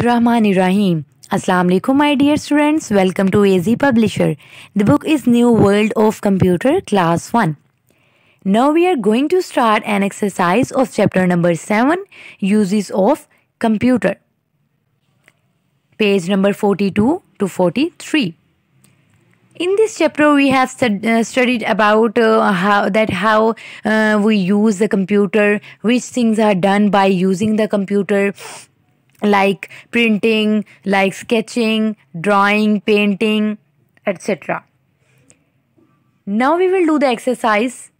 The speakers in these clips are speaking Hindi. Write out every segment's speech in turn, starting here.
Rahmanirrahim. Assalamu alaikum my dear students. Welcome to AZ Publisher. The book is New World of Computer Class 1. Now we are going to start an exercise of chapter number 7 Uses of Computer. Page number 42 to 43. In this chapter, we have uh, studied about uh, how that how uh, we use the computer, which things are done by using the computer, like printing, like sketching, drawing, painting, etc. Now we will do the exercise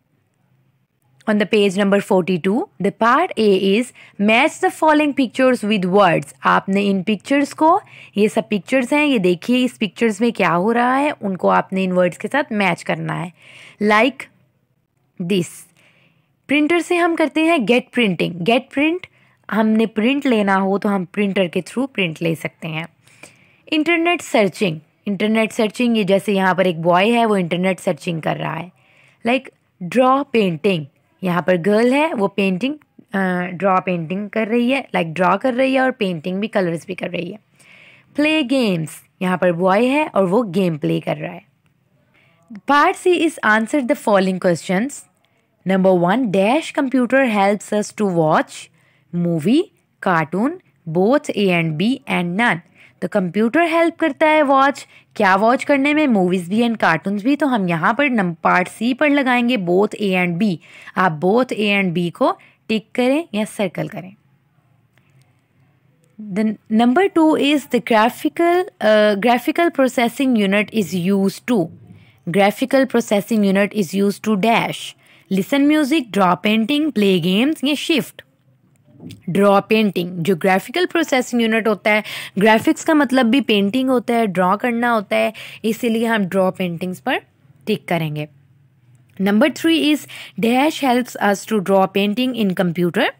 on the page number 42. The part A is match the following pictures with words. aapne in pictures ko ye sab pictures hain ye dekhiye is pictures mein kya ho raha hai unko aapne in words ke sath match karna hai Like this. printer se hum karte hain get printing get print हमने प्रिंट लेना हो तो हम प्रिंटर के थ्रू प्रिंट ले सकते हैं इंटरनेट सर्चिंग इंटरनेट सर्चिंग ये जैसे यहाँ पर एक बॉय है वो इंटरनेट सर्चिंग कर रहा है लाइक ड्रॉ पेंटिंग यहाँ पर गर्ल है वो पेंटिंग ड्रॉ पेंटिंग कर रही है लाइक like ड्रॉ कर रही है और पेंटिंग भी कलर्स भी कर रही है प्ले गेम्स यहाँ पर बॉय है और वो गेम प्ले कर रहा है part C is answer the following question number one dash computer helps us to watch movie cartoon both A and B and none तो कंप्यूटर हेल्प करता है वॉच क्या वॉच करने में मूवीज भी एंड कार्टून भी तो हम यहाँ पर नंबर पार्ट सी पर लगाएंगे बोथ ए एंड बी आप बोथ ए एंड बी को टिक करें या सर्कल करें the number two is the graphical graphical processing unit is use to graphical processing unit is use to dash listen music draw painting play games या शिफ्ट ड्रॉ पेंटिंग जो ग्राफिकल प्रोसेसिंग यूनिट होता है ग्राफिक्स का मतलब भी पेंटिंग होता है ड्रॉ करना होता है इसीलिए हम ड्रॉ पेंटिंग्स पर टिक करेंगे number three is dash helps us to draw painting in computer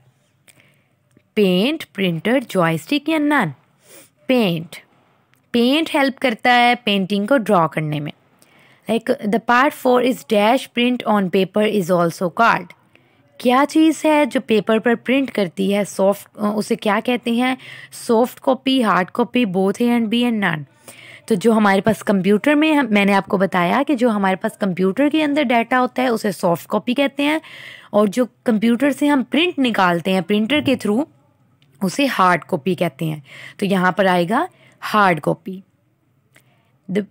paint printer joystick या नन पेंट पेंट हेल्प करता है पेंटिंग को ड्रॉ करने में like the part four is dash print on paper is also called क्या चीज़ है जो पेपर पर प्रिंट करती है सॉफ्ट उसे क्या कहते हैं soft copy hard copy both A and B and none तो जो हमारे पास कंप्यूटर में हम, मैंने आपको बताया कि जो हमारे पास कंप्यूटर के अंदर डाटा होता है उसे सॉफ्ट कॉपी कहते हैं और जो कंप्यूटर से हम प्रिंट निकालते हैं प्रिंटर के थ्रू उसे हार्ड कॉपी कहते हैं तो यहाँ पर आएगा hard copy the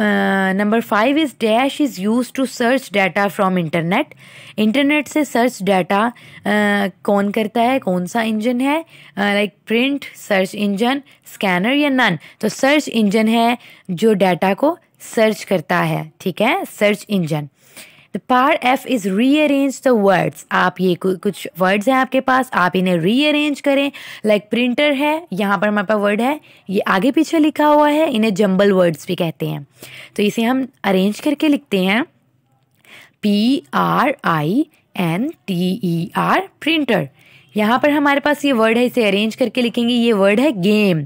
number five is dash is use to search data from internet internet से सर्च डाटा कौन करता है कौन सा इंजन है like print search engine scanner या नन तो सर्च इंजन है जो डाटा को सर्च करता है ठीक है search engine the part F is rearrange the words आप ये कुछ वर्ड्स हैं आपके पास आप इन्हें रीअरेंज करें लाइक like प्रिंटर है यहाँ पर हमारे पास वर्ड है ये आगे पीछे लिखा हुआ है इन्हें जम्बल वर्ड्स भी कहते हैं तो इसे हम अरेंज करके लिखते हैं P R I N T E R printer यहाँ पर हमारे पास ये वर्ड है इसे अरेंज करके लिखेंगे ये वर्ड है game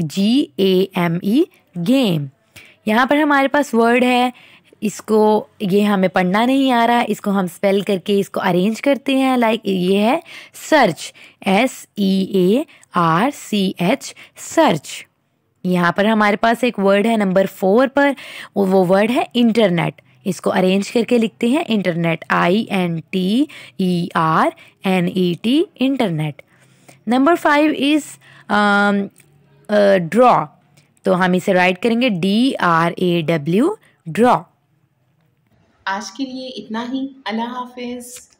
G A M E game यहाँ पर हमारे पास वर्ड है इसको ये हमें पढ़ना नहीं आ रहा इसको हम स्पेल करके इसको अरेंज करते हैं लाइक ये है search S E A R C H search यहाँ पर हमारे पास एक वर्ड है नंबर फोर पर वो वर्ड है इंटरनेट इसको अरेंज करके लिखते हैं internet I N T E R N E T internet number five is draw तो हम इसे राइट करेंगे D R A W draw आज के लिए इतना ही अल्लाह हाफिज़